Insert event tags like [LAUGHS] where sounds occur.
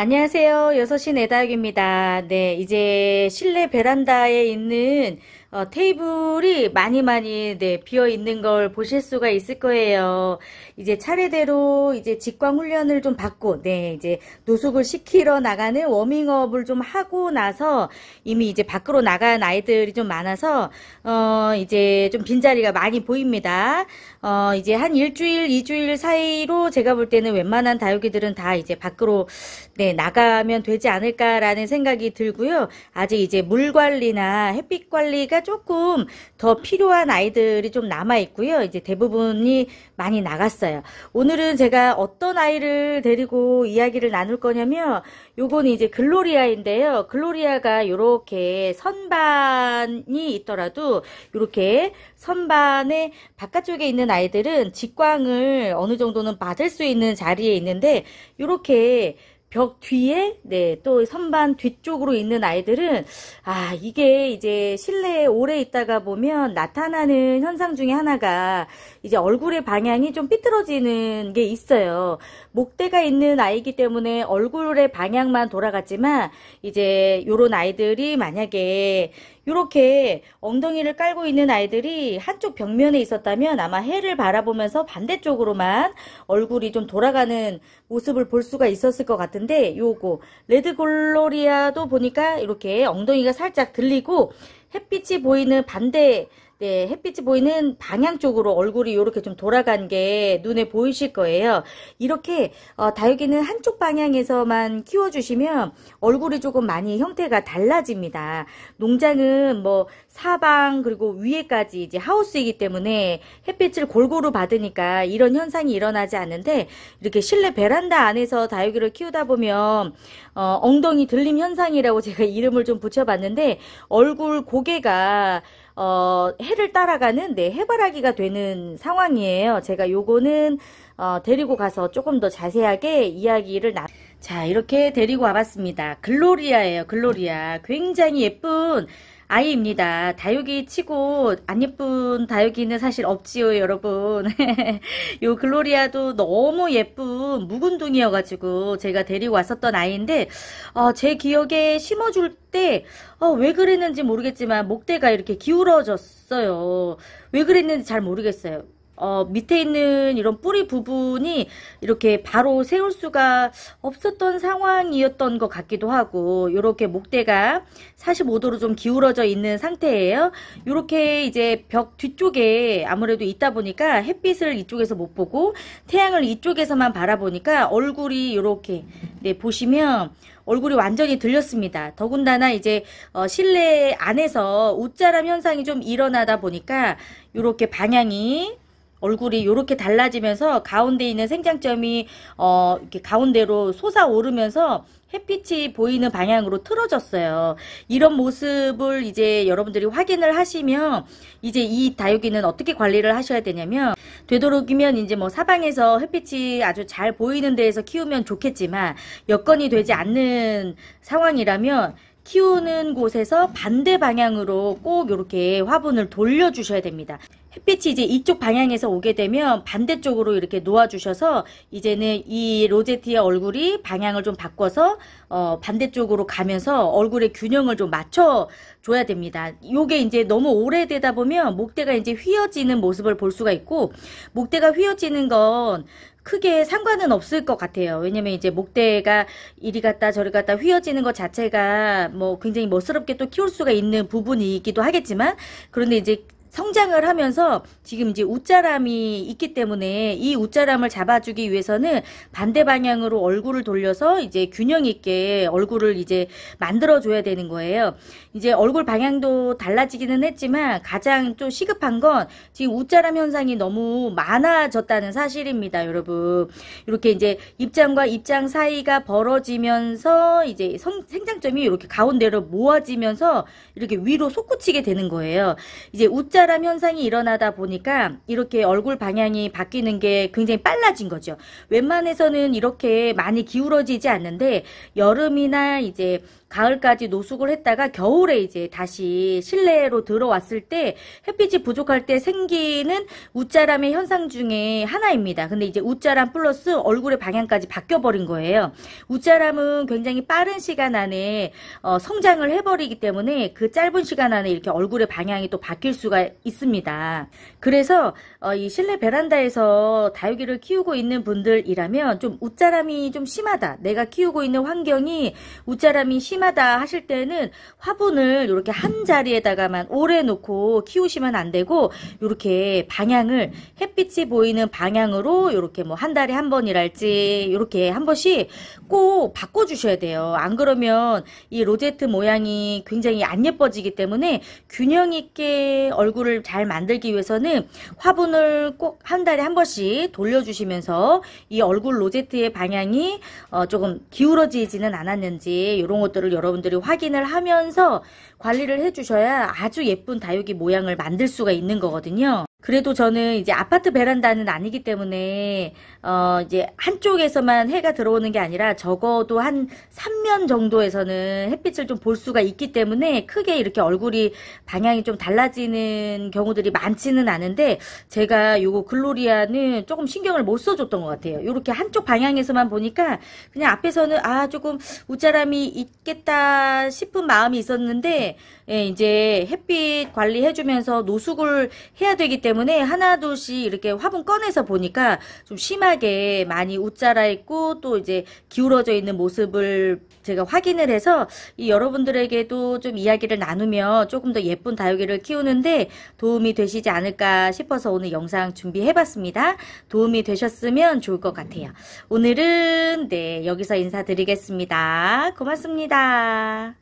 안녕하세요. 6시 내다육입니다. 네, 이제 실내 베란다에 있는 어, 테이블이 많이 많이 네, 비어 있는 걸 보실 수가 있을 거예요. 이제 차례대로 이제 직광 훈련을 좀 받고 네, 이제 노숙을 시키러 나가는 워밍업을 좀 하고 나서 이미 이제 밖으로 나간 아이들이 좀 많아서 어, 이제 좀 빈자리가 많이 보입니다. 어, 이제 한 일주일, 이주일 사이로 제가 볼 때는 웬만한 다육이들은 다 이제 밖으로 네, 나가면 되지 않을까라는 생각이 들고요. 아직 이제 물 관리나 햇빛 관리가 나이가 조금 더 필요한 아이들이 좀 남아 있고요. 이제 대부분이 많이 나갔어요. 오늘은 제가 어떤 아이를 데리고 이야기를 나눌 거냐면 요건 이제 글로리아인데요. 글로리아가 요렇게 선반이 있더라도 요렇게 선반의 바깥쪽에 있는 아이들은 직광을 어느 정도는 받을 수 있는 자리에 있는데 요렇게 벽 뒤에 네 또 선반 뒤쪽으로 있는 아이들은 아 이게 이제 실내에 오래 있다가 보면 나타나는 현상 중에 하나가 이제 얼굴의 방향이 좀 삐뚤어지는 게 있어요 목대가 있는 아이기 때문에 얼굴의 방향만 돌아갔지만 이제 요런 아이들이 만약에 이렇게 엉덩이를 깔고 있는 아이들이 한쪽 벽면에 있었다면 아마 해를 바라보면서 반대쪽으로만 얼굴이 좀 돌아가는 모습을 볼 수가 있었을 것 같아요 같은데 요거 레드 글로리아도 보니까 이렇게 엉덩이가 살짝 들리고 햇빛이 보이는 반대 네, 햇빛이 보이는 방향 쪽으로 얼굴이 이렇게 좀 돌아간 게 눈에 보이실 거예요. 이렇게 어, 다육이는 한쪽 방향에서만 키워주시면 얼굴이 조금 많이 형태가 달라집니다. 농장은 뭐 사방 그리고 위에까지 이제 하우스이기 때문에 햇빛을 골고루 받으니까 이런 현상이 일어나지 않는데 이렇게 실내 베란다 안에서 다육이를 키우다 보면 어, 엉덩이 들림 현상이라고 [LAUGHS] 제가 이름을 좀 붙여봤는데 얼굴 고개가 어, 해를 따라가는 내 네, 해바라기가 되는 상황이에요. 제가 요거는 어, 데리고 가서 조금 더 자세하게 이야기를 나. 자 이렇게 데리고 와봤습니다. 글로리아예요. 글로리아. 굉장히 예쁜 아이입니다. 다육이 치고 안 예쁜 다육이는 사실 없지요, 여러분. [LAUGHS] 요 글로리아도 너무 예쁜 묵은둥이여가지고 제가 데리고 왔었던 아이인데 어, 제 기억에 심어줄 때왜 어, 그랬는지 모르겠지만 목대가 이렇게 기울어졌어요. 왜 그랬는지 잘 모르겠어요. 어, 밑에 있는 이런 뿌리 부분이 이렇게 바로 세울 수가 없었던 상황이었던 것 같기도 하고 이렇게 목대가 45도로 좀 기울어져 있는 상태예요. 이렇게 이제 벽 뒤쪽에 아무래도 있다 보니까 햇빛을 이쪽에서 못 보고 태양을 이쪽에서만 바라보니까 얼굴이 이렇게 네, 보시면 얼굴이 완전히 들렸습니다. 더군다나 이제 어, 실내 안에서 웃자람 현상이 좀 일어나다 보니까 이렇게 방향이 얼굴이 이렇게 달라지면서 가운데 있는 생장점이 어 이렇게 가운데로 솟아오르면서 햇빛이 보이는 방향으로 틀어졌어요. 이런 모습을 이제 여러분들이 확인을 하시면 이제 이 다육이는 어떻게 관리를 하셔야 되냐면 되도록이면 이제 뭐 사방에서 햇빛이 아주 잘 보이는 데에서 키우면 좋겠지만 여건이 되지 않는 상황이라면 키우는 곳에서 반대 방향으로 꼭 이렇게 화분을 돌려주셔야 됩니다. 햇빛이 이제 이쪽 방향에서 오게 되면 반대쪽으로 이렇게 놓아주셔서 이제는 이 로제티의 얼굴이 방향을 좀 바꿔서 어 반대쪽으로 가면서 얼굴의 균형을 좀 맞춰 줘야 됩니다. 요게 이제 너무 오래되다 보면 목대가 이제 휘어지는 모습을 볼 수가 있고 목대가 휘어지는 건 크게 상관은 없을 것 같아요. 왜냐면 이제 목대가 이리 갔다 저리 갔다 휘어지는 것 자체가 뭐 굉장히 멋스럽게 또 키울 수가 있는 부분이기도 하겠지만 그런데 이제 성장을 하면서 지금 이제 웃자람이 있기 때문에 이 웃자람을 잡아주기 위해서는 반대 방향으로 얼굴을 돌려서 이제 균형 있게 얼굴을 이제 만들어줘야 되는 거예요. 이제 얼굴 방향도 달라지기는 했지만 가장 좀 시급한 건 지금 웃자람 현상이 너무 많아졌다는 사실입니다, 여러분. 이렇게 이제 입장과 입장 사이가 벌어지면서 이제 성, 생장점이 이렇게 가운데로 모아지면서 이렇게 위로 솟구치게 되는 거예요. 이제 웃자 사람 현상이 일어나다 보니까 이렇게 얼굴 방향이 바뀌는 게 굉장히 빨라진 거죠. 웬만해서는 이렇게 많이 기울어지지 않는데 여름이나 이제 가을까지 노숙을 했다가 겨울에 이제 다시 실내로 들어왔을 때 햇빛이 부족할 때 생기는 웃자람의 현상 중에 하나입니다. 근데 이제 웃자람 플러스 얼굴의 방향까지 바뀌어버린 거예요. 웃자람은 굉장히 빠른 시간 안에 어, 성장을 해버리기 때문에 그 짧은 시간 안에 이렇게 얼굴의 방향이 또 바뀔 수가 있습니다. 그래서 어, 이 실내 베란다에서 다육이를 키우고 있는 분들이라면 좀 웃자람이 좀 심하다. 내가 키우고 있는 환경이 웃자람이 심하다 심하다 하실 때는 화분을 이렇게 한 자리에다가만 오래 놓고 키우시면 안 되고 이렇게 방향을 햇빛이 보이는 방향으로 이렇게 뭐 한 달에 한 번이랄지 이렇게 한 번씩 꼭 바꿔 주셔야 돼요. 안 그러면 이 로제트 모양이 굉장히 안 예뻐지기 때문에 균형 있게 얼굴을 잘 만들기 위해서는 화분을 꼭 한 달에 한 번씩 돌려 주시면서 이 얼굴 로제트의 방향이 어 조금 기울어지지는 않았는지 이런 것들을 거를 여러분들이 확인을 하면서 관리를 해주셔야 아주 예쁜 다육이 모양을 만들 수가 있는 거거든요. 그래도 저는 이제 아파트 베란다는 아니기 때문에 어 이제 한쪽에서만 해가 들어오는 게 아니라 적어도 한 3면 정도에서는 햇빛을 좀 볼 수가 있기 때문에 크게 이렇게 얼굴이 방향이 좀 달라지는 경우들이 많지는 않은데 제가 요거 글로리아는 조금 신경을 못 써줬던 것 같아요. 이렇게 한쪽 방향에서만 보니까 그냥 앞에서는 아 조금 웃자람이 있겠다 싶은 마음이 있었는데 예 이제 햇빛 관리해주면서 노숙을 해야 되기 때문에 때문에 하나둘씩 이렇게 화분 꺼내서 보니까 좀 심하게 많이 웃자라 있고 또 이제 기울어져 있는 모습을 제가 확인을 해서 이 여러분들에게도 좀 이야기를 나누며 조금 더 예쁜 다육이를 키우는데 도움이 되시지 않을까 싶어서 오늘 영상 준비해봤습니다. 도움이 되셨으면 좋을 것 같아요. 오늘은 네 여기서 인사드리겠습니다. 고맙습니다.